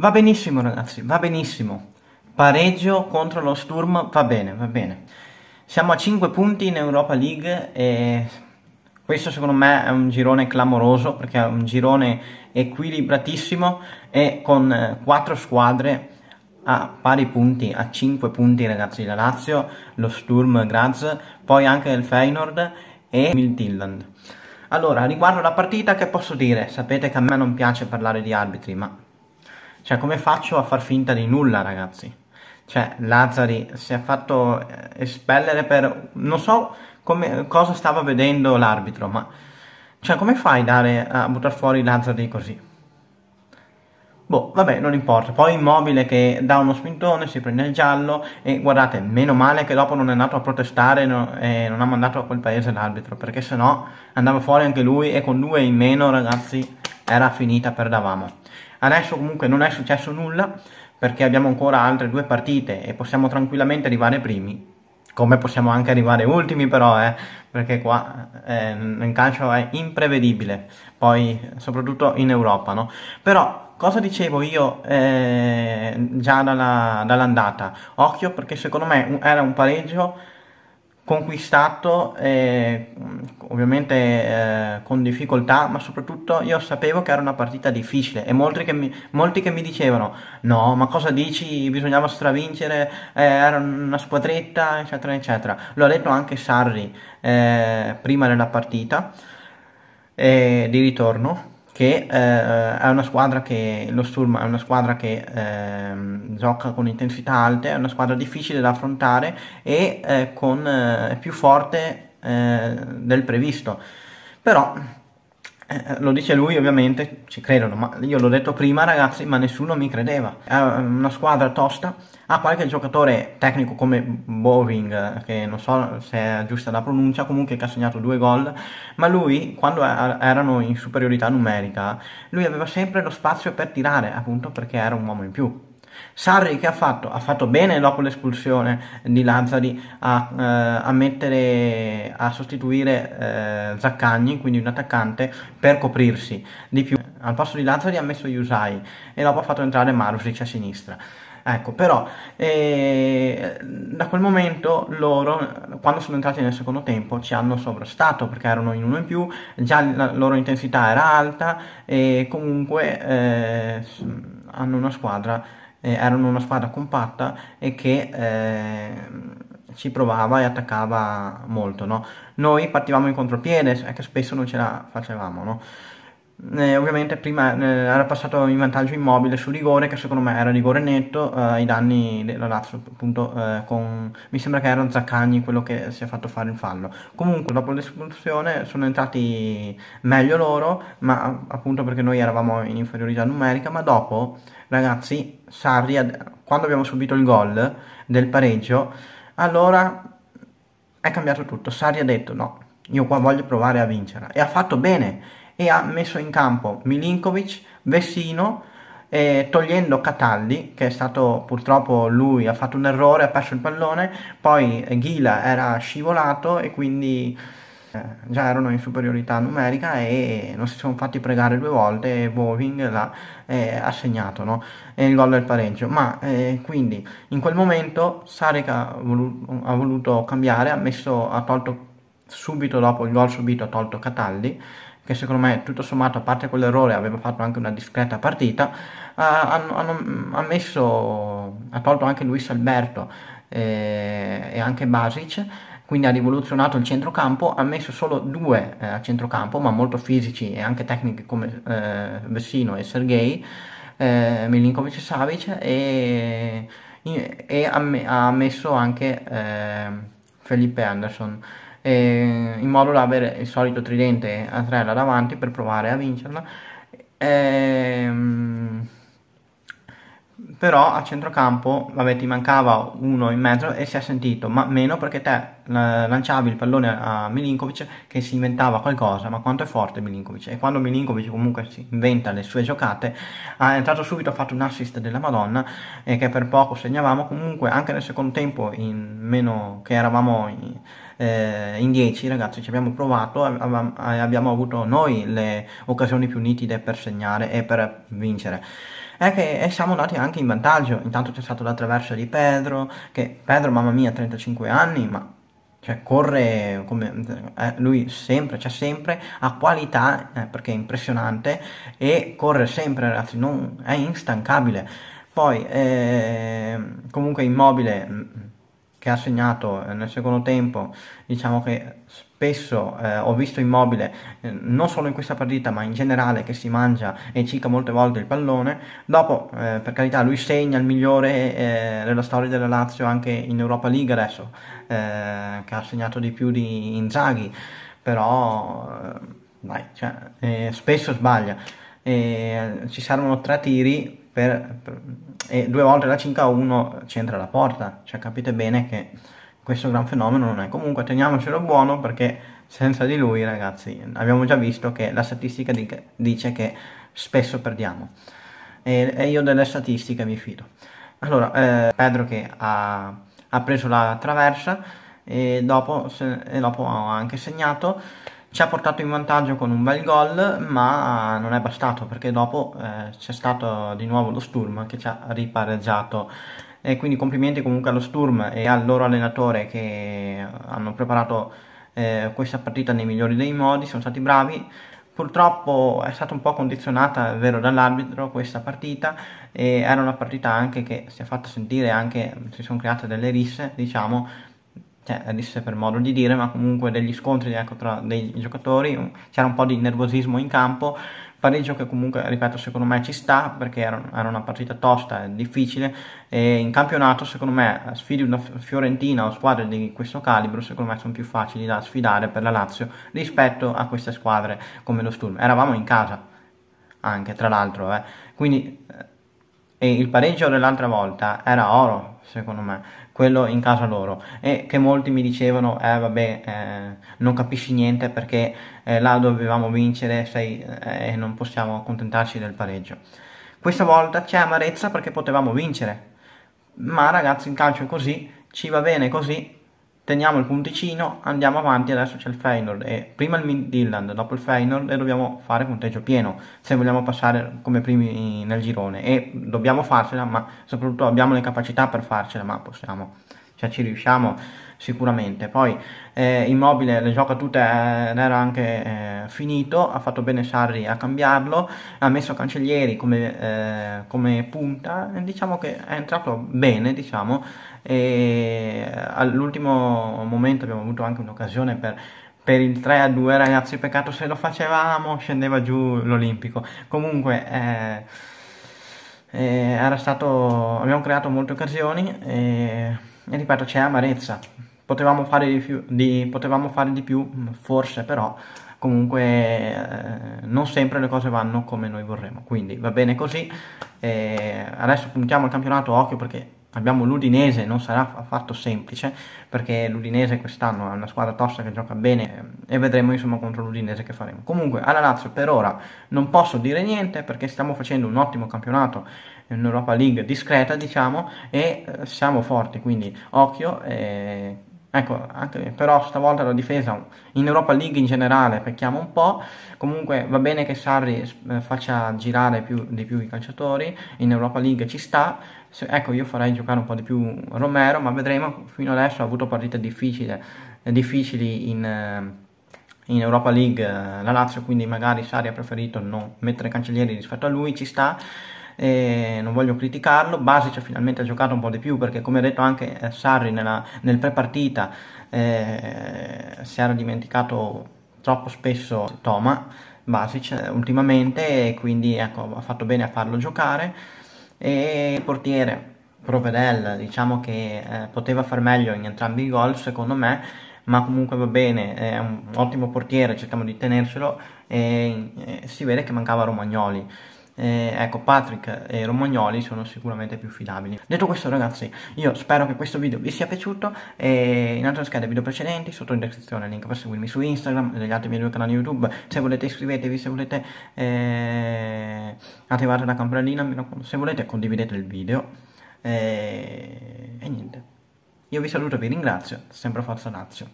Va benissimo ragazzi, va benissimo. Pareggio contro lo Sturm va bene, va bene. Siamo a 5 punti in Europa League e questo secondo me è un girone clamoroso perché è un girone equilibratissimo e con 4 eh, squadre a pari punti, a 5 punti ragazzi, la Lazio, lo Sturm Graz, poi anche il Feyenoord e il Tilland. Allora, riguardo la partita che posso dire? Sapete che a me non piace parlare di arbitri, ma cioè, come faccio a far finta di nulla, ragazzi? Cioè, Lazzari si è fatto eh, espellere per... Non so come, cosa stava vedendo l'arbitro, ma... Cioè, come fai dare, a buttare fuori Lazzari così? Boh, vabbè, non importa. Poi Immobile che dà uno spintone, si prende il giallo e guardate, meno male che dopo non è andato a protestare no, e non ha mandato a quel paese l'arbitro, perché sennò andava fuori anche lui e con due in meno, ragazzi, era finita per davamo. Adesso comunque non è successo nulla perché abbiamo ancora altre due partite e possiamo tranquillamente arrivare primi. Come possiamo anche arrivare ultimi però, eh, perché qua eh, il calcio è imprevedibile, poi soprattutto in Europa, no? Però cosa dicevo io eh, già dalla, dall'andata? Occhio perché secondo me era un pareggio conquistato eh, ovviamente eh, con difficoltà, ma soprattutto io sapevo che era una partita difficile e molti che mi, molti che mi dicevano no, ma cosa dici, bisognava stravincere, eh, era una squadretta, eccetera, eccetera. l'ho detto anche Sarri eh, prima della partita eh, di ritorno che eh, è una squadra che lo Sturm è una squadra che eh, gioca con intensità alte, è una squadra difficile da affrontare e eh, con, eh, più forte eh, del previsto. Però eh, lo dice lui ovviamente, ci credono, ma io l'ho detto prima ragazzi, ma nessuno mi credeva. È eh, una squadra tosta, ha qualche giocatore tecnico come Boving, eh, che non so se è giusta la pronuncia, comunque che ha segnato due gol, ma lui quando erano in superiorità numerica, lui aveva sempre lo spazio per tirare, appunto perché era un uomo in più. Sarri che ha fatto? Ha fatto bene dopo l'espulsione di Lazzari a, eh, a, mettere, a sostituire eh, Zaccagni, quindi un attaccante, per coprirsi di più. Al posto di Lazzari ha messo Yusai e dopo ha fatto entrare Marusic a sinistra. Ecco, però eh, da quel momento loro, quando sono entrati nel secondo tempo, ci hanno sovrastato perché erano in uno in più, già la loro intensità era alta e comunque eh, hanno una squadra eh, erano una squadra compatta e che eh, ci provava e attaccava molto. No? Noi partivamo in contropiede, è che spesso non ce la facevamo. No? Eh, ovviamente prima eh, era passato in vantaggio immobile su rigore che secondo me era rigore netto eh, ai danni della Lazio appunto eh, con mi sembra che erano Zaccagni quello che si è fatto fare in fallo comunque dopo l'espulsione sono entrati meglio loro ma appunto perché noi eravamo in inferiorità numerica ma dopo ragazzi Sarri quando abbiamo subito il gol del pareggio allora è cambiato tutto Sarri ha detto no io qua voglio provare a vincere e ha fatto bene e ha messo in campo Milinkovic, Vessino, eh, togliendo Cataldi, che è stato purtroppo lui, ha fatto un errore, ha perso il pallone, poi Ghila era scivolato e quindi eh, già erano in superiorità numerica e non si sono fatti pregare due volte e Boving l'ha eh, assegnato no? e il gol del pareggio ma eh, quindi in quel momento Sarek ha, volu- ha voluto cambiare ha, messo, ha tolto subito dopo il gol subito ha tolto Cataldi che secondo me tutto sommato a parte quell'errore aveva fatto anche una discreta partita, hanno, hanno, mm, ha, messo, ha tolto anche Luis Alberto eh, e anche Basic, quindi ha rivoluzionato il centrocampo, ha messo solo due eh, a centrocampo, ma molto fisici e anche tecnici come eh, Vessino e Sergei, eh, Milinkovic e Savic e, e ha, messo anche eh, Felipe Anderson eh, in modo da avere il solito tridente a tre là davanti per provare a vincerla. Ehm, però a centrocampo vabbè, ti mancava uno in mezzo e si è sentito, ma meno perché te lanciavi il pallone a Milinkovic che si inventava qualcosa, ma quanto è forte Milinkovic. E quando Milinkovic comunque si inventa le sue giocate, ha entrato subito, ha fatto un assist della Madonna e che per poco segnavamo. Comunque anche nel secondo tempo, in meno che eravamo in, eh, in 10, ragazzi, ci abbiamo provato e eh, abbiamo avuto noi le occasioni più nitide per segnare e per vincere è che siamo andati anche in vantaggio. Intanto c'è stato la traversa di Pedro, che Pedro, mamma mia, 35 anni, ma cioè corre come eh, lui sempre, c'è cioè sempre, ha qualità eh, perché è impressionante e corre sempre ragazzi, non, è instancabile. Poi eh, comunque immobile mm, che ha segnato eh, nel secondo tempo, diciamo che spesso eh, ho visto Immobile, eh, non solo in questa partita ma in generale, che si mangia e cica molte volte il pallone, dopo eh, per carità lui segna il migliore eh, della storia della Lazio anche in Europa League adesso, eh, che ha segnato di più di Inzaghi, però dai, cioè, spesso sbaglia. ci servono tre tiri per, per, e due volte la cinca a 1 c'entra la porta, cioè capite bene che questo gran fenomeno non è. Comunque teniamocelo buono perché senza di lui ragazzi abbiamo già visto che la statistica di, dice che spesso perdiamo e, e, io delle statistiche mi fido. Allora, eh, Pedro che ha, ha, preso la traversa e dopo, se, e dopo ha anche segnato ci ha portato in vantaggio con un bel gol, ma non è bastato perché dopo eh, c'è stato di nuovo lo Sturm che ci ha ripareggiato. E quindi complimenti comunque allo Sturm e al loro allenatore che hanno preparato eh, questa partita nei migliori dei modi, sono stati bravi. Purtroppo è stata un po' condizionata, è vero, dall'arbitro questa partita e era una partita anche che si è fatta sentire, anche si sono create delle risse, diciamo, cioè disse per modo di dire, ma comunque degli scontri ecco, tra dei giocatori, c'era un po' di nervosismo in campo, pareggio che comunque, ripeto, secondo me ci sta perché era, era una partita tosta, e difficile e in campionato secondo me eh, sfidi una Fiorentina o squadre di questo calibro secondo me sono più facili da sfidare per la Lazio rispetto a queste squadre come lo Sturm. Eravamo in casa anche tra l'altro, eh. quindi eh, E il pareggio dell'altra volta era oro secondo me quello in casa loro e che molti mi dicevano eh vabbè eh, non capisci niente perché eh, là dovevamo vincere sei, eh, e non possiamo accontentarci del pareggio questa volta c'è amarezza perché potevamo vincere ma ragazzi in calcio è così ci va bene così teniamo il punticino, andiamo avanti, adesso c'è il Feynord e prima il Midland, dopo il Feynord e dobbiamo fare punteggio pieno se vogliamo passare come primi nel girone e dobbiamo farcela ma soprattutto abbiamo le capacità per farcela ma possiamo cioè ci riusciamo sicuramente. Poi eh, Immobile le gioca tutte, eh, era anche eh, finito, ha fatto bene Sarri a cambiarlo, ha messo Cancellieri come, eh, come punta, diciamo che è entrato bene, diciamo, e all'ultimo momento abbiamo avuto anche un'occasione per per il 3 a 2 ragazzi peccato se lo facevamo scendeva giù l'olimpico comunque eh, eh, era stato abbiamo creato molte occasioni eh, e ripeto c'è amarezza potevamo fare di, più, di, potevamo fare di più mm, forse però comunque eh, non sempre le cose vanno come noi vorremmo quindi va bene così eh, adesso puntiamo il campionato occhio perché abbiamo l'Udinese, non sarà affatto semplice perché l'Udinese quest'anno è una squadra tosta che gioca bene eh, e vedremo insomma contro l'Udinese che faremo. Comunque alla Lazio per ora non posso dire niente perché stiamo facendo un ottimo campionato in Europa League discreta diciamo e eh, siamo forti quindi occhio e eh, Ecco, anche, però stavolta la difesa in Europa League in generale, pecchiamo un po'. Comunque va bene che Sarri eh, faccia girare più, di più i calciatori, in Europa League ci sta. Se, ecco, io farei giocare un po' di più Romero, ma vedremo. Fino adesso ha avuto partite difficili, eh, difficili in, eh, in, Europa League la Lazio, quindi magari Sarri ha preferito non mettere Cancellieri rispetto a lui, ci sta eh, non voglio criticarlo, Basic finalmente ha giocato un po' di più perché come ha detto anche eh, Sarri nella, nel pre-partita eh, si era dimenticato troppo spesso Toma Basic eh, ultimamente e quindi ecco, ha fatto bene a farlo giocare e il portiere Provedel diciamo che eh, poteva far meglio in entrambi i gol secondo me ma comunque va bene, è un ottimo portiere, cerchiamo di tenerselo e, e eh, si vede che mancava Romagnoli eh, ecco Patrick e Romagnoli sono sicuramente più fidabili. Detto questo ragazzi, io spero che questo video vi sia piaciuto e in altre schede video precedenti, sotto in descrizione link per seguirmi su Instagram e negli altri miei due canali YouTube, se volete iscrivetevi, se volete eh, attivate la campanellina, se volete condividete il video e, e niente. Io vi saluto e vi ringrazio, sempre forza Lazio.